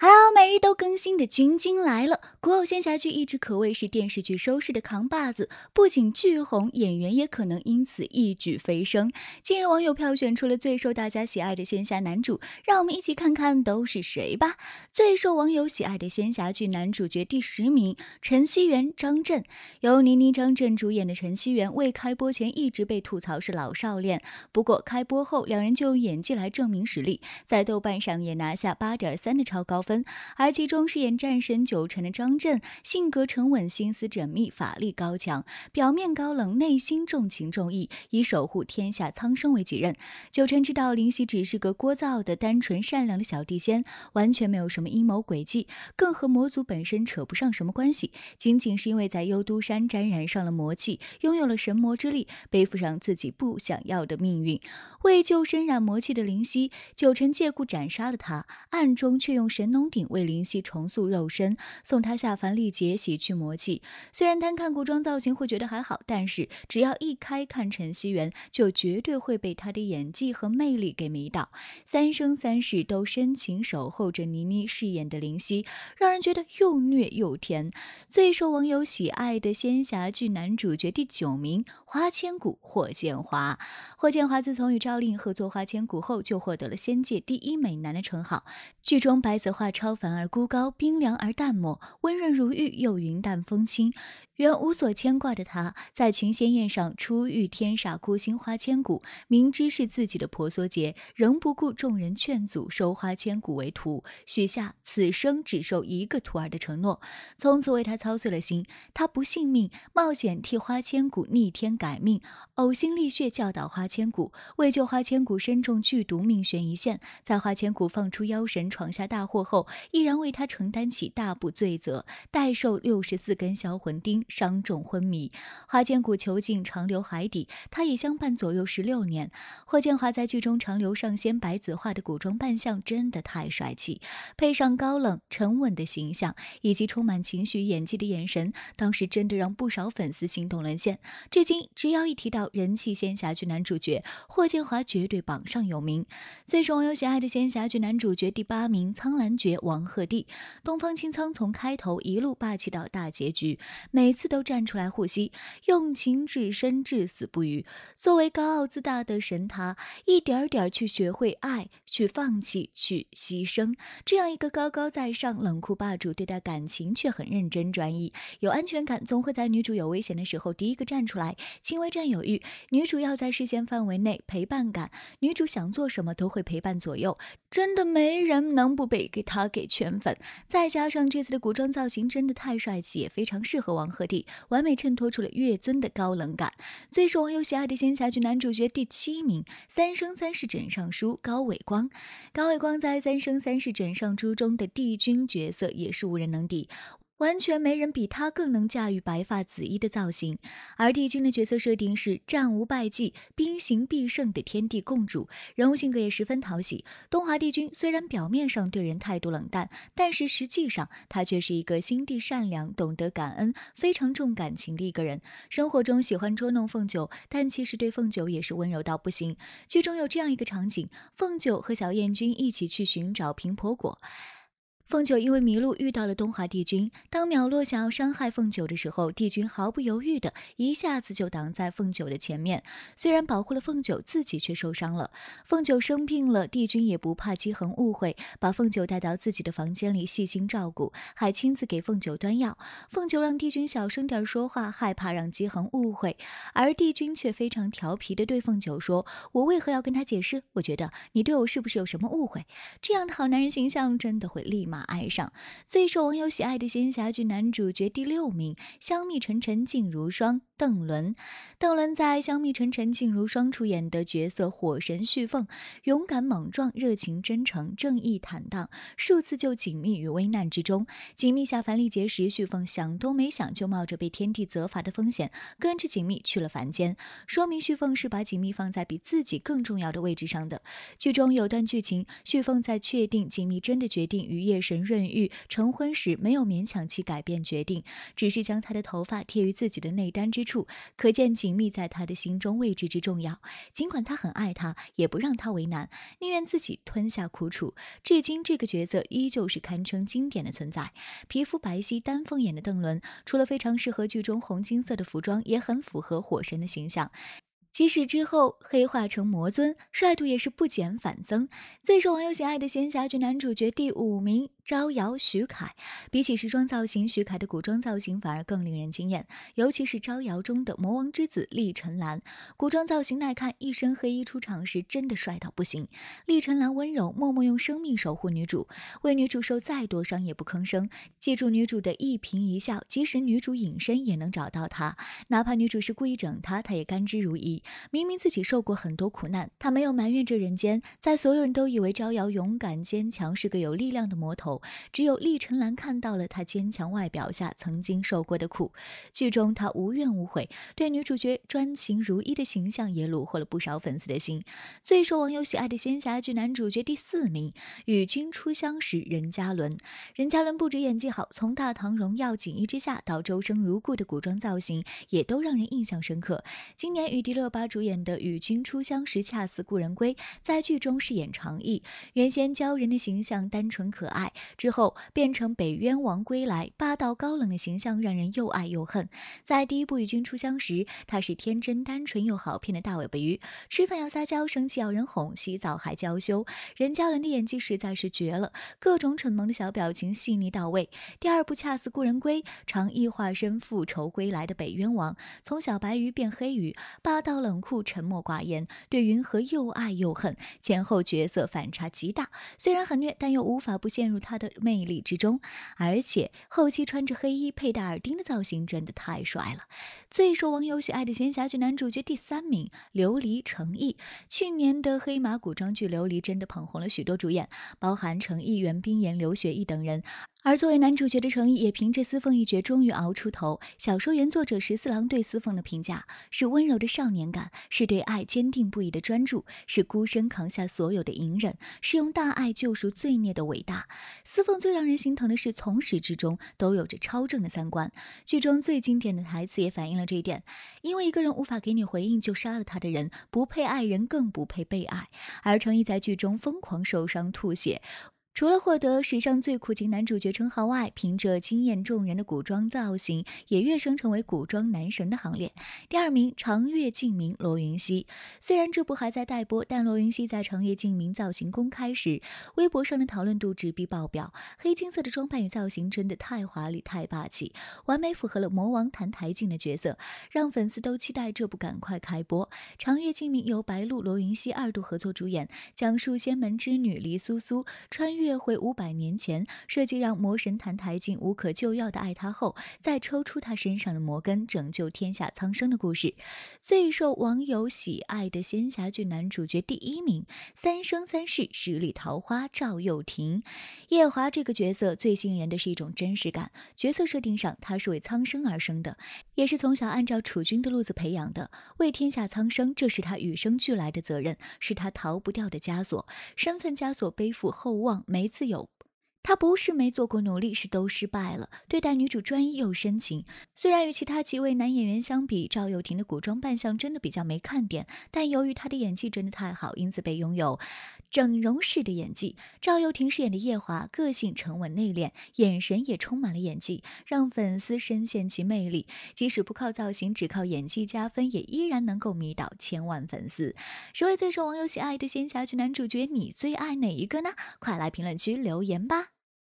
ハロ每日都更新的君君来了，古偶仙侠剧一直可谓是电视剧收视的扛把子，不仅剧红，演员也可能因此一举飞升。近日网友票选出了最受大家喜爱的仙侠男主，让我们一起看看都是谁吧。最受网友喜爱的仙侠剧男主角第十名，陈希元张震，由倪妮张震主演的《陈希元》未开播前一直被吐槽是老少恋，不过开播后两人就用演技来证明实力，在豆瓣上也拿下八点三的超高分。而其中饰演战神九成的张震，性格沉稳，心思缜密，法力高强，表面高冷，内心重情重义，以守护天下苍生为己任。九成知道林夕只是个聒噪的、单纯善良的小地仙，完全没有什么阴谋诡计，更和魔族本身扯不上什么关系，仅仅是因为在幽都山沾染上了魔气，拥有了神魔之力，背负上自己不想要的命运。为救身染魔气的灵犀，九成借故斩杀了他，暗中却用神农鼎。为灵夕重塑肉身，送她下凡历劫，洗去魔气。虽然单看古装造型会觉得还好，但是只要一开看《陈希媛，就绝对会被他的演技和魅力给迷倒。三生三世都深情守候着倪妮饰演的灵夕，让人觉得又虐又甜。最受网友喜爱的仙侠剧男主角第九名，花千骨霍建华。霍建华自从与赵丽颖合作《花千骨》后，就获得了仙界第一美男的称号。剧中白子画超。反而孤高，冰凉而淡漠，温润如玉又云淡风轻。原无所牵挂的他，在群仙宴上初遇天煞孤星花千骨，明知是自己的婆娑劫，仍不顾众人劝阻，收花千骨为徒，许下此生只收一个徒儿的承诺，从此为他操碎了心。他不信命，冒险替花千骨逆天改命，呕心沥血教导花千骨。为救花千骨，身中剧毒，命悬一线。在花千骨放出妖神，闯下大祸后，依然为他承担起大部罪责，代受六十四根销魂钉，伤重昏迷。花千骨囚禁长留海底，他也相伴左右十六年。霍建华在剧中长留上仙白子画的古装扮相真的太帅气，配上高冷沉稳的形象以及充满情绪演技的眼神，当时真的让不少粉丝心动沦陷。至今只要一提到人气仙侠剧男主角，霍建华绝对榜上有名。最受网友喜爱的仙侠剧男主角第八名，苍兰诀王。王鹤棣、东方青苍从开头一路霸气到大结局，每次都站出来护膝，用情至深，至死不渝。作为高傲自大的神他一点点去学会爱，去放弃，去牺牲。这样一个高高在上、冷酷霸主，对待感情却很认真专一，有安全感，总会在女主有危险的时候第一个站出来。轻微占有欲，女主要在视线范围内，陪伴感，女主想做什么都会陪伴左右。真的没人能不被给他给。给圈粉，再加上这次的古装造型真的太帅气，也非常适合王鹤棣，完美衬托出了岳尊的高冷感。最受网友喜爱的仙侠剧男主角第七名，《三生三世枕上书》高伟光。高伟光在《三生三世枕上书》中的帝君角色也是无人能敌。完全没人比他更能驾驭白发紫衣的造型，而帝君的角色设定是战无败绩、兵行必胜的天地共主，人物性格也十分讨喜。东华帝君虽然表面上对人态度冷淡，但是实际上他却是一个心地善良、懂得感恩、非常重感情的一个人。生活中喜欢捉弄凤九，但其实对凤九也是温柔到不行。剧中有这样一个场景：凤九和小燕君一起去寻找平婆果。凤九因为迷路遇到了东华帝君。当苗洛想要伤害凤九的时候，帝君毫不犹豫的一下子就挡在凤九的前面，虽然保护了凤九，自己却受伤了。凤九生病了，帝君也不怕姬恒误会，把凤九带到自己的房间里细心照顾，还亲自给凤九端药。凤九让帝君小声点说话，害怕让姬恒误会。而帝君却非常调皮的对凤九说：“我为何要跟他解释？我觉得你对我是不是有什么误会？”这样的好男人形象真的会立马。爱上最受网友喜爱的仙侠剧男主角第六名，《香蜜沉沉烬如霜》邓伦。邓伦在《香蜜沉沉烬如霜》出演的角色火神旭凤，勇敢莽撞，热情真诚，正义坦荡，数次救锦觅于危难之中。锦觅下凡历劫时，旭凤想都没想就冒着被天地责罚的风险，跟着锦觅去了凡间，说明旭凤是把锦觅放在比自己更重要的位置上的。剧中有段剧情，旭凤在确定锦觅真的决定与夜。神润玉成婚时没有勉强其改变决定，只是将他的头发贴于自己的内丹之处，可见紧密在他的心中位置之重要。尽管他很爱他，也不让他为难，宁愿自己吞下苦楚。至今这个角色依旧是堪称经典的存在。皮肤白皙、丹凤眼的邓伦，除了非常适合剧中红金色的服装，也很符合火神的形象。即使之后黑化成魔尊，帅度也是不减反增，最受网友喜爱的仙侠剧男主角第五名。《招摇》徐凯，比起时装造型，徐凯的古装造型反而更令人惊艳。尤其是《招摇》中的魔王之子厉晨岚。古装造型耐看，一身黑衣出场时真的帅到不行。厉晨岚温柔，默默用生命守护女主，为女主受再多伤也不吭声。借助女主的一颦一笑，即使女主隐身也能找到他。哪怕女主是故意整他，他也甘之如饴。明明自己受过很多苦难，他没有埋怨这人间。在所有人都以为《招摇》勇敢坚强是个有力量的魔头。只有厉成岚看到了他坚强外表下曾经受过的苦。剧中他无怨无悔，对女主角专情如一的形象也虏获了不少粉丝的心。最受网友喜爱的仙侠剧男主角第四名，与君初相识任嘉伦。任嘉伦不止演技好，从大唐荣耀锦衣之下到周生如故的古装造型也都让人印象深刻。今年与迪丽热巴主演的《与君初相识，恰似故人归》，在剧中饰演长意。原先鲛人的形象单纯可爱。之后变成北渊王归来，霸道高冷的形象让人又爱又恨。在第一部与君初相识，他是天真单纯又好骗的大尾巴鱼，吃饭要撒娇，生气要人哄，洗澡还娇羞。任嘉伦的演技实在是绝了，各种蠢萌的小表情细腻到位。第二部恰似故人归，常毅化身复仇归来的北渊王，从小白鱼变黑鱼，霸道冷酷，沉默寡言，对云禾又爱又恨，前后角色反差极大。虽然很虐，但又无法不陷入他。的魅力之中，而且后期穿着黑衣佩戴耳钉的造型真的太帅了。最受网友喜爱的仙侠剧男主角第三名，琉璃成毅。去年的黑马古装剧《琉璃》真的捧红了许多主演，包含成毅、袁冰妍、刘雪怡等人。而作为男主角的成毅也凭着司凤一角终于熬出头。小说原作者十四郎对司凤的评价是：温柔的少年感，是对爱坚定不移的专注，是孤身扛下所有的隐忍，是用大爱救赎罪孽的伟大。司凤最让人心疼的是，从始至终都有着超正的三观。剧中最经典的台词也反映了这一点：因为一个人无法给你回应，就杀了他的人，不配爱人，更不配被爱。而成毅在剧中疯狂受伤、吐血。除了获得史上最苦情男主角称号外，凭着惊艳众人的古装造型，也跃升成为古装男神的行列。第二名，长月烬明罗云熙。虽然这部还在待播，但罗云熙在《长月烬明》造型公开时，微博上的讨论度直逼爆表。黑金色的装扮与造型真的太华丽、太霸气，完美符合了魔王澹台烬的角色，让粉丝都期待这部赶快开播。《长月烬明》由白鹿、罗云熙二度合作主演，讲述仙门之女黎苏苏穿越。越回五百年前，设计让魔神澹台烬无可救药的爱他后，再抽出他身上的魔根，拯救天下苍生的故事，最受网友喜爱的仙侠剧男主角第一名。三生三世十里桃花，赵又廷、夜华这个角色最吸引人的是一种真实感。角色设定上，他是为苍生而生的，也是从小按照楚军的路子培养的。为天下苍生，这是他与生俱来的责任，是他逃不掉的枷锁。身份枷锁，背负厚望。没没自由，他不是没做过努力，是都失败了。对待女主专一又深情。虽然与其他几位男演员相比，赵又廷的古装扮相真的比较没看点，但由于他的演技真的太好，因此被拥有。整容式的演技，赵又廷饰演的夜华，个性沉稳内敛，眼神也充满了演技，让粉丝深陷其魅力。即使不靠造型，只靠演技加分，也依然能够迷倒千万粉丝。十位最受网友喜爱的仙侠剧男主角，你最爱哪一个呢？快来评论区留言吧。